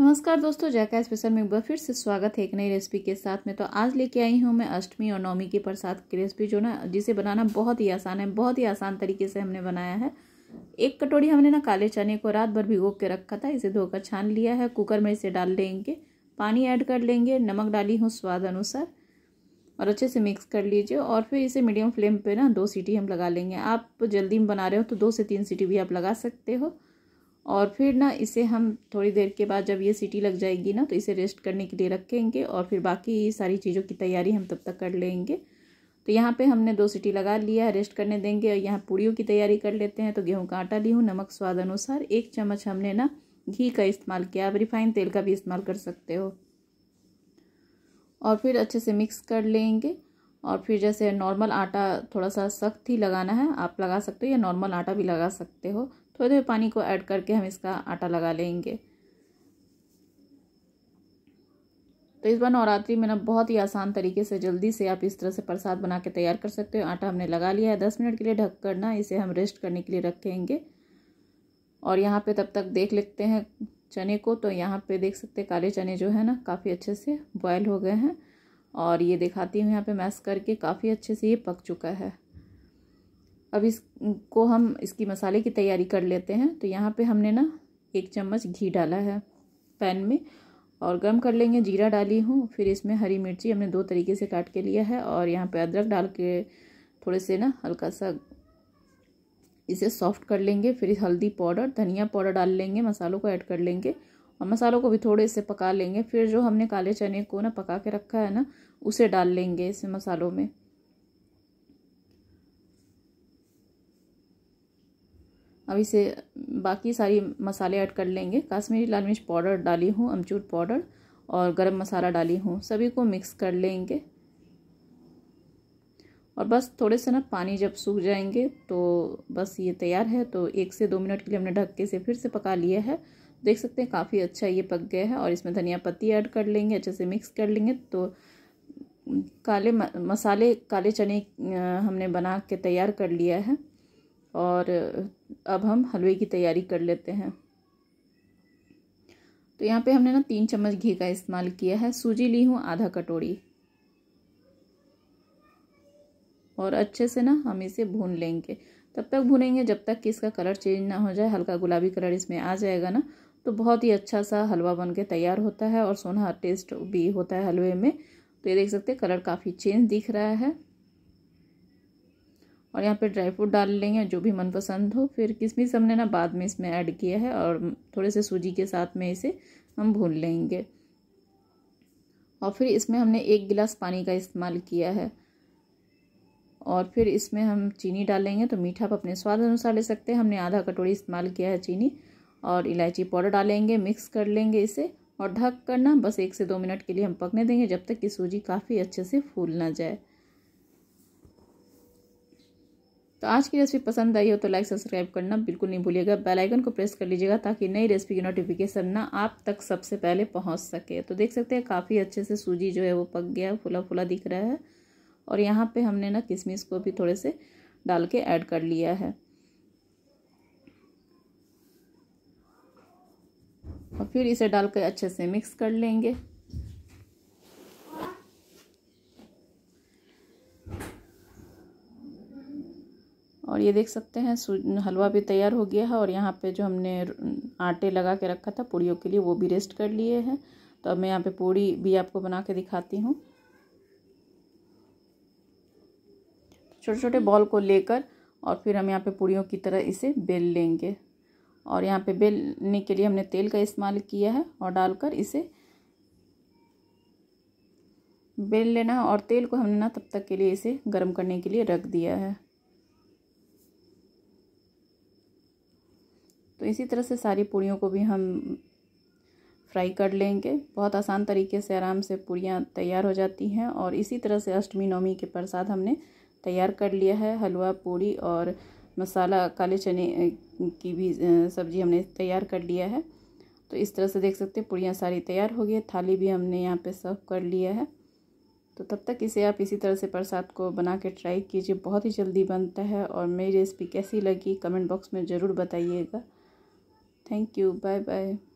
नमस्कार दोस्तों जैका स्पेशल में एक बार फिर से स्वागत है एक नई रेसिपी के साथ में तो आज लेके आई हूँ मैं अष्टमी और नवमी के प्रसाद की रेसिपी जो ना जिसे बनाना बहुत ही आसान है बहुत ही आसान तरीके से हमने बनाया है एक कटोरी हमने ना काले चने को रात भर भिगो के रखा था इसे धोकर छान लिया है कुकर में इसे डाल लेंगे पानी ऐड कर लेंगे नमक डाली हूँ स्वाद अनुसार और अच्छे से मिक्स कर लीजिए और फिर इसे मीडियम फ्लेम पर ना दो सीटी हम लगा लेंगे आप जल्दी में बना रहे हो तो दो से तीन सीटी भी आप लगा सकते हो और फिर ना इसे हम थोड़ी देर के बाद जब ये सीटी लग जाएगी ना तो इसे रेस्ट करने के लिए रखेंगे और फिर बाकी सारी चीज़ों की तैयारी हम तब तक कर लेंगे तो यहाँ पे हमने दो सीटी लगा लिया रेस्ट करने देंगे और यहाँ पूड़ियों की तैयारी कर लेते हैं तो गेहूँ का आटा ली हूँ नमक स्वाद अनुसार एक चम्मच हमने ना घी का इस्तेमाल किया आप रिफाइन तेल का भी इस्तेमाल कर सकते हो और फिर अच्छे से मिक्स कर लेंगे और फिर जैसे नॉर्मल आटा थोड़ा सा सख्त ही लगाना है आप लगा सकते हो या नॉर्मल आटा भी लगा सकते हो थोड़े तो थोड़े पानी को ऐड करके हम इसका आटा लगा लेंगे तो इस बार नवरात्रि में ना बहुत ही आसान तरीके से जल्दी से आप इस तरह से प्रसाद बना के तैयार कर सकते हो आटा हमने लगा लिया है दस मिनट के लिए ढक कर ना इसे हम रेस्ट करने के लिए रखेंगे और यहाँ पे तब तक देख लेते हैं चने को तो यहाँ पे देख सकते हैं काले चने जो है ना काफ़ी अच्छे से बॉयल हो गए हैं और ये दिखाती हूँ यहाँ पे मैस करके काफ़ी अच्छे से ये पक चुका है अब इसको हम इसकी मसाले की तैयारी कर लेते हैं तो यहाँ पे हमने ना एक चम्मच घी डाला है पैन में और गर्म कर लेंगे जीरा डाली हूँ फिर इसमें हरी मिर्ची हमने दो तरीके से काट के लिया है और यहाँ पे अदरक डाल के थोड़े से ना हल्का सा इसे सॉफ्ट कर लेंगे फिर हल्दी पाउडर धनिया पाउडर डाल लेंगे मसालों को ऐड कर लेंगे और मसालों को भी थोड़े से पका लेंगे फिर जो हमने काले चने को ना पका के रखा है ना उसे डाल लेंगे इसे मसालों में अब इसे बाकी सारी मसाले ऐड कर लेंगे काश्मीरी लाल मिर्च पाउडर डाली हूँ अमचूर पाउडर और गरम मसाला डाली हूँ सभी को मिक्स कर लेंगे और बस थोड़े से ना पानी जब सूख जाएंगे तो बस ये तैयार है तो एक से दो मिनट के लिए हमने ढक के से फिर से पका लिया है देख सकते हैं काफ़ी अच्छा ये पक गया है और इसमें धनिया पत्ती ऐड कर लेंगे अच्छे से मिक्स कर लेंगे तो काले मसाले काले चने हमने बना के तैयार कर लिया है और अब हम हलवे की तैयारी कर लेते हैं तो यहाँ पे हमने ना तीन चम्मच घी का इस्तेमाल किया है सूजी ली हूँ आधा कटोरी और अच्छे से ना हम इसे भून लेंगे तब तक भूनेंगे जब तक कि इसका कलर चेंज ना हो जाए हल्का गुलाबी कलर इसमें आ जाएगा ना तो बहुत ही अच्छा सा हलवा बन के तैयार होता है और सोना टेस्ट भी होता है हलवे में तो ये देख सकते हैं कलर काफ़ी चेंज दिख रहा है और यहाँ पे ड्राई फ्रूट डाल लेंगे जो भी मनपसंद हो फिर किशमिश हमने ना बाद में इसमें ऐड किया है और थोड़े से सूजी के साथ में इसे हम भून लेंगे और फिर इसमें हमने एक गिलास पानी का इस्तेमाल किया है और फिर इसमें हम चीनी डालेंगे तो मीठा आप अपने स्वाद अनुसार ले सकते हैं हमने आधा कटोरी इस्तेमाल किया है चीनी और इलायची पाउडर डालेंगे मिक्स कर लेंगे इसे और ढक करना बस एक से दो मिनट के लिए हम पकने देंगे जब तक कि सूजी काफ़ी अच्छे से फूल ना जाए तो आज की रेसिपी पसंद आई हो तो लाइक सब्सक्राइब करना बिल्कुल नहीं भूलिएगा बेल आइकन को प्रेस कर लीजिएगा ताकि नई रेसिपी की नोटिफिकेशन ना आप तक सबसे पहले पहुंच सके तो देख सकते हैं काफ़ी अच्छे से सूजी जो है वो पक गया फुला फुला दिख रहा है और यहाँ पे हमने ना किशमिश को भी थोड़े से डाल के ऐड कर लिया है और फिर इसे डाल के अच्छे से मिक्स कर लेंगे और ये देख सकते हैं हलवा भी तैयार हो गया है और यहाँ पे जो हमने आटे लगा के रखा था पूड़ियों के लिए वो भी रेस्ट कर लिए हैं तो अब मैं यहाँ पे पूड़ी भी आपको बना के दिखाती हूँ छोटे छोटे बॉल को लेकर और फिर हम यहाँ पे पूड़ियों की तरह इसे बेल लेंगे और यहाँ पे बेलने के लिए हमने तेल का इस्तेमाल किया है और डालकर इसे बेल लेना है और तेल को हमने ना तब तक के लिए इसे गर्म करने के लिए रख दिया है तो इसी तरह से सारी पूड़ियों को भी हम फ्राई कर लेंगे बहुत आसान तरीके से आराम से पूड़ियाँ तैयार हो जाती हैं और इसी तरह से अष्टमी नवमी के प्रसाद हमने तैयार कर लिया है हलवा पूड़ी और मसाला काले चने की भी सब्जी हमने तैयार कर लिया है तो इस तरह से देख सकते हैं पूड़ियाँ सारी तैयार हो गई है थाली भी हमने यहाँ पे सर्व कर लिया है तो तब तक इसे आप इसी तरह से प्रसाद को बना के ट्राई कीजिए बहुत ही जल्दी बनता है और मेरी रेसिपी कैसी लगी कमेंट बॉक्स में ज़रूर बताइएगा Thank you. Bye bye.